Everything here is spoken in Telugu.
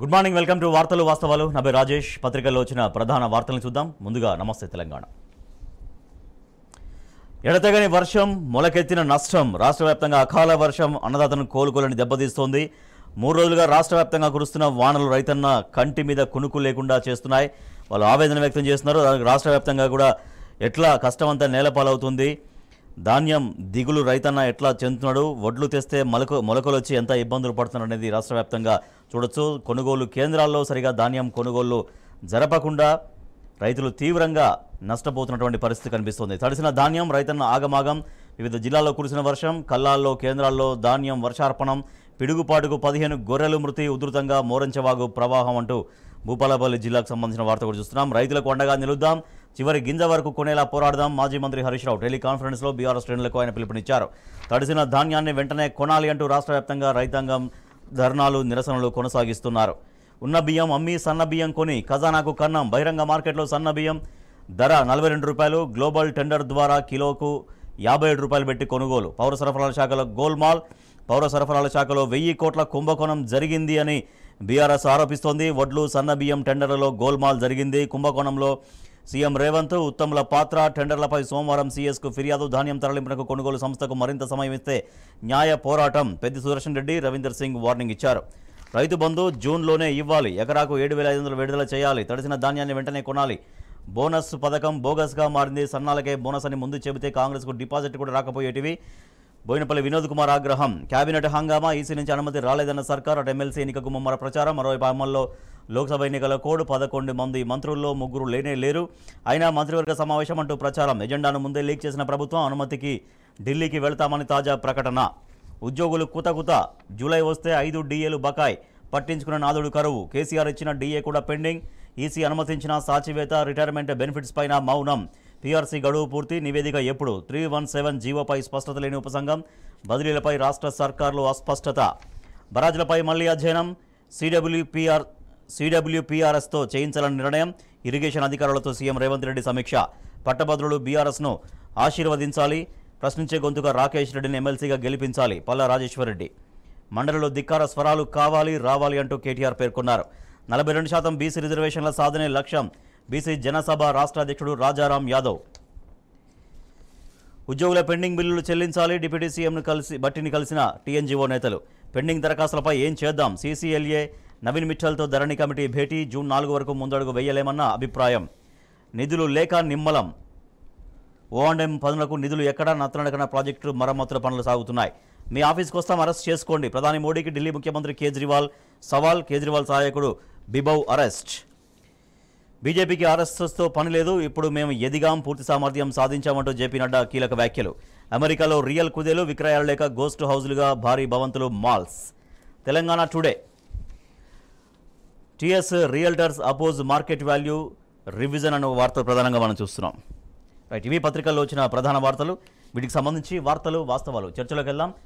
గుడ్ మార్నింగ్ వెల్కమ్ టు వార్తలు వాస్తవాలు నభై రాజేష్ పత్రికల్లో వచ్చిన ప్రధాన వార్తలను చూద్దాం ముందుగా నమస్తే తెలంగాణ ఎడతెగని వర్షం మొలకెత్తిన నష్టం రాష్ట్ర వ్యాప్తంగా అకాల వర్షం అన్నదాతను కోలుకోలేని దెబ్బతీస్తోంది మూడు రోజులుగా రాష్ట్ర వ్యాప్తంగా కురుస్తున్న వానలు రైతన్న కంటి మీద కునుకు లేకుండా చేస్తున్నాయి వాళ్ళు ఆవేదన వ్యక్తం చేస్తున్నారు రాష్ట్ర కూడా ఎట్లా కష్టమంతా నేలపాలవుతుంది ధాన్యం దిగులు రైతన్న ఎట్లా చెందుతున్నాడు వడ్లు తెస్తే మొలక మొలకలు వచ్చి ఎంత ఇబ్బందులు పడుతున్నాడు అనేది రాష్ట్ర వ్యాప్తంగా చూడొచ్చు కొనుగోలు కేంద్రాల్లో సరిగా ధాన్యం కొనుగోలు జరపకుండా రైతులు తీవ్రంగా నష్టపోతున్నటువంటి పరిస్థితి కనిపిస్తుంది తడిసిన ధాన్యం రైతన్న ఆగమాగం వివిధ జిల్లాల్లో కురిసిన వర్షం కల్లాల్లో కేంద్రాల్లో ధాన్యం వర్షార్పణం పిడుగుపాటుకు పదిహేను గొర్రెలు మృతి ఉధృతంగా మోరంచవాగు ప్రవాహం అంటూ భూపాలపల్లి జిల్లాకు సంబంధించిన వార్త కూడా చూస్తున్నాం రైతులకు అండగా నిలుద్దాం చివరి గింజ వరకు కొనేలా పోరాడదాం మాజీ మంత్రి హరీష్ రావు టెలికాన్ఫరెన్స్లో బీఆర్ఎస్ శ్రేణులకు ఆయన పిలుపునిచ్చారు తడిసిన ధాన్యాన్ని వెంటనే కొనాలి అంటూ రాష్ట్ర వ్యాప్తంగా రైతాంగం ధర్నాలు నిరసనలు కొనసాగిస్తున్నారు ఉన్న బియ్యం అమ్మి సన్న బియ్యం కొని ఖజానాకు కన్నం బహిరంగ మార్కెట్లో సన్న బియ్యం ధర నలభై రెండు రూపాయలు గ్లోబల్ టెండర్ ద్వారా కిలోకు యాభై ఏడు రూపాయలు పెట్టి కొనుగోలు పౌర సరఫరాల శాఖలో గోల్మాల్ పౌర సరఫరాల శాఖలో వెయ్యి కోట్ల కుంభకోణం జరిగింది అని బీఆర్ఎస్ ఆరోపిస్తోంది వడ్లు సన్న బియ్యం టెండర్లలో గోల్మాల్ జరిగింది కుంభకోణంలో సీఎం రేవంత్ ఉత్తమ్ల పాత్ర టెండర్లపై సోమవారం సీఎస్కు ఫిర్యాదు ధాన్యం తరలింపునకు కొనుగోలు సంస్థకు మరింత సమయం ఇస్తే న్యాయ పోరాటం పెద్ది సుదర్శన్ రెడ్డి రవీందర్ సింగ్ వార్నింగ్ ఇచ్చారు రైతు బంధు జూన్లోనే ఇవ్వాలి ఎకరాకు ఏడు వేల ఐదు వందలు విడుదల చేయాలి తడిసిన ధాన్యాన్ని వెంటనే కొనాలి బోనస్ పథకం బోగస్గా మారింది సన్నాలకే బోనస్ అని ముందు చెబితే కాంగ్రెస్కు డిపాజిట్ కూడా రాకపోయేటివి బోయినపల్లి వినోద్ కుమార్ ఆగ్రహం కేబినెట్ హంగామా ఈసీ నుంచి అనుమతి రాలేదన్న సర్కార్ అటు ఎమ్మెల్సీ ఎన్నికకు ముమ్మర ప్రచారం మరోవైపు అమల్లో లోక్సభ ఎన్నికల కోడ్ పదకొండు మంది మంత్రుల్లో ముగ్గురు లేనే లేరు అయినా మంత్రివర్గ సమావేశం అంటూ ప్రచారం ఎజెండాను ముందే లీక్ చేసిన ప్రభుత్వం అనుమతికి ఢిల్లీకి వెళ్తామని తాజా ప్రకటన ఉద్యోగులు కుతకుత జూలై వస్తే ఐదు డీఏలు బకాయ్ పట్టించుకున్న నాదుడు కరువు కేసీఆర్ ఇచ్చిన డీఏ కూడా పెండింగ్ ఈసీ అనుమతించిన సాచివేత రిటైర్మెంట్ బెనిఫిట్స్ పైన మౌనం పీఆర్సీ గడువు పూర్తి నివేదిక ఎప్పుడు త్రీ వన్ సెవెన్ జీవోపై స్పష్టత లేని ఉపసంఘం బదిలీలపై రాష్ట్ర సర్కార్లు అస్పష్టత బరాజులపై మళ్లీ అధ్యయనం సిడబ్ల్యూపీఆర్ సిడబ్ల్యూపీఆర్ఎస్తో చేయించాలని నిర్ణయం ఇరిగేషన్ అధికారులతో సీఎం రేవంత్ రెడ్డి సమీక్ష పట్టభద్రులు బీఆర్ఎస్ను ఆశీర్వదించాలి ప్రశ్నించే గొంతుగా రాకేష్ రెడ్డిని ఎమ్మెల్సీగా గెలిపించాలి పల్లా రాజేశ్వరరెడ్డి మండలిలో ధిక్కార స్వరాలు కావాలి రావాలి అంటూ కేటీఆర్ పేర్కొన్నారు నలభై రెండు శాతం బీసీ రిజర్వేషన్ల సాధనే లక్ష్యం బీసీ జనసభ రాష్ట్ర అధ్యక్షుడు రాజారాం యాదవ్ ఉద్యోగుల పెండింగ్ బిల్లులు చెల్లించాలి డిప్యూటీ సీఎంను కలిసి బట్టిని కలిసిన టీఎన్జీఓ నేతలు పెండింగ్ దరఖాస్తులపై ఏం చేద్దాం సీసీఎల్ఏ నవీన్ మిఠల్తో ధరణి కమిటీ భేటీ జూన్ నాలుగు వరకు ముందడుగు వేయలేమన్న అభిప్రాయం నిధులు లేక నిమ్మలం ఓఎండ్ఎం పనులకు నిధులు ఎక్కడా నత్తనడకన ప్రాజెక్టు మరమ్మతుల పనులు సాగుతున్నాయి మీ ఆఫీస్కి వస్తాం అరెస్ట్ చేసుకోండి ప్రధాని మోడీకి ఢిల్లీ ముఖ్యమంత్రి కేజ్రీవాల్ సవాల్ కేజ్రీవాల్ సహాయకుడు బిబౌ అరెస్ట్ బీజేపీకి ఆర్ఎస్ఎస్తో పని లేదు ఇప్పుడు మేము ఎదిగాం పూర్తి సామర్థ్యం సాధించామంటూ జేపీ నడ్డా కీలక వ్యాఖ్యలు అమెరికాలో రియల్ కుదేలు విక్రయాలు లేక గోస్ట్ హౌజులుగా భారీ భవంతులు malls Telangana today TS realtors oppose market value revision అనే వార్త ప్రధానంగా మనం చూస్తున్నాం రైట్ ఇవి పత్రికల్లో వచ్చిన ప్రధాన వార్తలు వీటికి సంబంధించి వార్తలు వాస్తవాలు చర్చలోకి వెళ్దాం